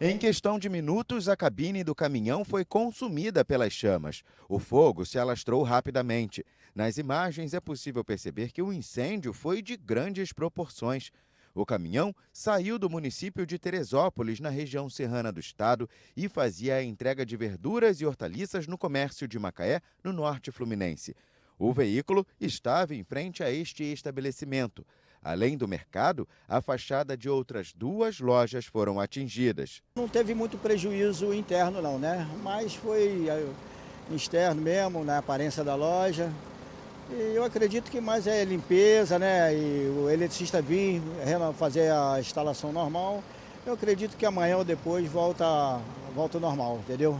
Em questão de minutos, a cabine do caminhão foi consumida pelas chamas. O fogo se alastrou rapidamente. Nas imagens é possível perceber que o incêndio foi de grandes proporções. O caminhão saiu do município de Teresópolis, na região serrana do estado, e fazia a entrega de verduras e hortaliças no comércio de Macaé, no norte fluminense. O veículo estava em frente a este estabelecimento. Além do mercado, a fachada de outras duas lojas foram atingidas. Não teve muito prejuízo interno não, né? Mas foi eh, externo mesmo, na aparência da loja. E eu acredito que mais é limpeza, né? E o eletricista vir fazer a instalação normal. Eu acredito que amanhã ou depois volta, volta ao normal, entendeu?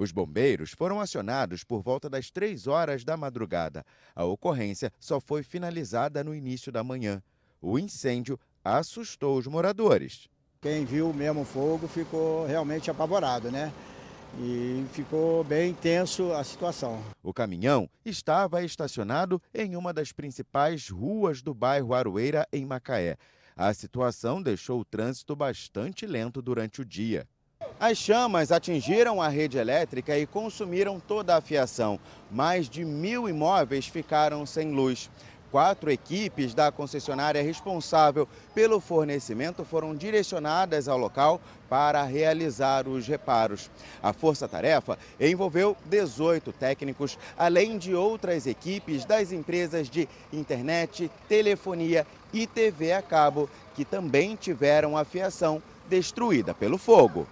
Os bombeiros foram acionados por volta das 3 horas da madrugada. A ocorrência só foi finalizada no início da manhã. O incêndio assustou os moradores. Quem viu mesmo o fogo ficou realmente apavorado, né? E ficou bem tenso a situação. O caminhão estava estacionado em uma das principais ruas do bairro Aroeira, em Macaé. A situação deixou o trânsito bastante lento durante o dia. As chamas atingiram a rede elétrica e consumiram toda a fiação. Mais de mil imóveis ficaram sem luz. Quatro equipes da concessionária responsável pelo fornecimento foram direcionadas ao local para realizar os reparos. A força-tarefa envolveu 18 técnicos, além de outras equipes das empresas de internet, telefonia e TV a cabo, que também tiveram a fiação destruída pelo fogo.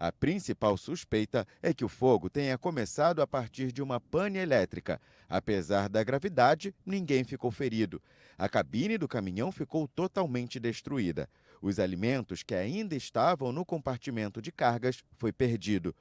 A principal suspeita é que o fogo tenha começado a partir de uma pane elétrica. Apesar da gravidade, ninguém ficou ferido. A cabine do caminhão ficou totalmente destruída. Os alimentos que ainda estavam no compartimento de cargas foi perdido.